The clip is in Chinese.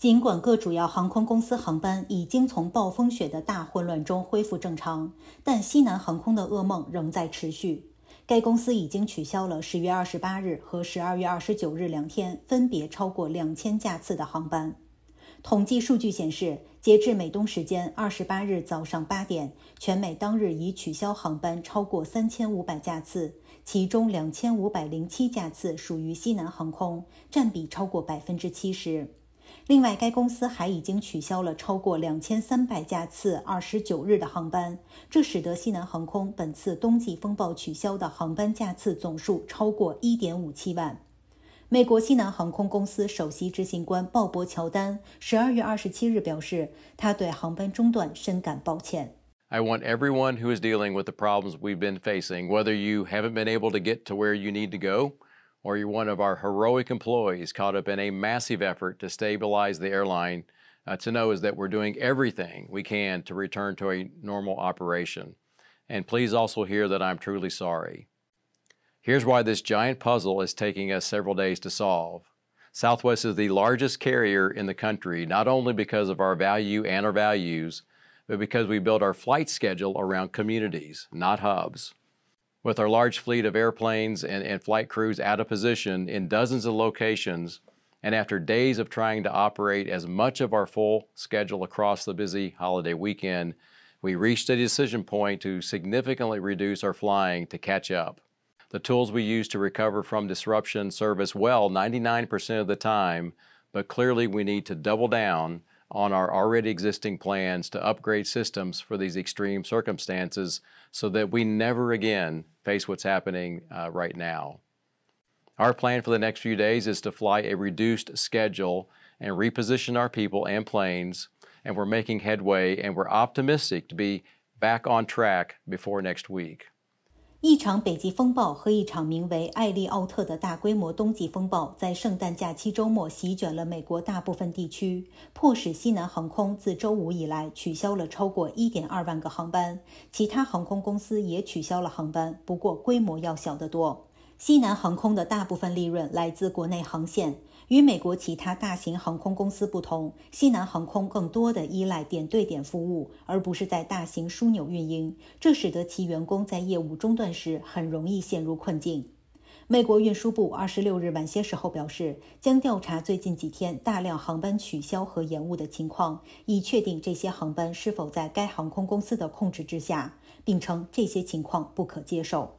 尽管各主要航空公司航班已经从暴风雪的大混乱中恢复正常，但西南航空的噩梦仍在持续。该公司已经取消了十月二十八日和十二月二十九日两天分别超过两千架次的航班。统计数据显示，截至美东时间二十八日早上八点，全美当日已取消航班超过三千五百架次，其中两千五百零七架次属于西南航空，占比超过百分之七十。另外，该公司还已经取消了超过两千三百架次二十九日的航班，这使得西南航空本次冬季风暴取消的航班架次总数超过一点五七万。美国西南航空公司首席执行官鲍勃·乔丹十二月二十七日表示，他对航班中断深感抱歉。or you're one of our heroic employees caught up in a massive effort to stabilize the airline, uh, to know is that we're doing everything we can to return to a normal operation. And please also hear that I'm truly sorry. Here's why this giant puzzle is taking us several days to solve. Southwest is the largest carrier in the country, not only because of our value and our values, but because we build our flight schedule around communities, not hubs with our large fleet of airplanes and, and flight crews out of position in dozens of locations, and after days of trying to operate as much of our full schedule across the busy holiday weekend, we reached a decision point to significantly reduce our flying to catch up. The tools we use to recover from disruption serve us well 99% of the time, but clearly we need to double down on our already existing plans to upgrade systems for these extreme circumstances so that we never again face what's happening uh, right now. Our plan for the next few days is to fly a reduced schedule and reposition our people and planes, and we're making headway and we're optimistic to be back on track before next week. 一场北极风暴和一场名为“艾利奥特”的大规模冬季风暴在圣诞假期周末席卷了美国大部分地区，迫使西南航空自周五以来取消了超过一点二万个航班，其他航空公司也取消了航班，不过规模要小得多。西南航空的大部分利润来自国内航线。与美国其他大型航空公司不同，西南航空更多的依赖点对点服务，而不是在大型枢纽运营。这使得其员工在业务中断时很容易陷入困境。美国运输部二十六日晚些时候表示，将调查最近几天大量航班取消和延误的情况，以确定这些航班是否在该航空公司的控制之下，并称这些情况不可接受。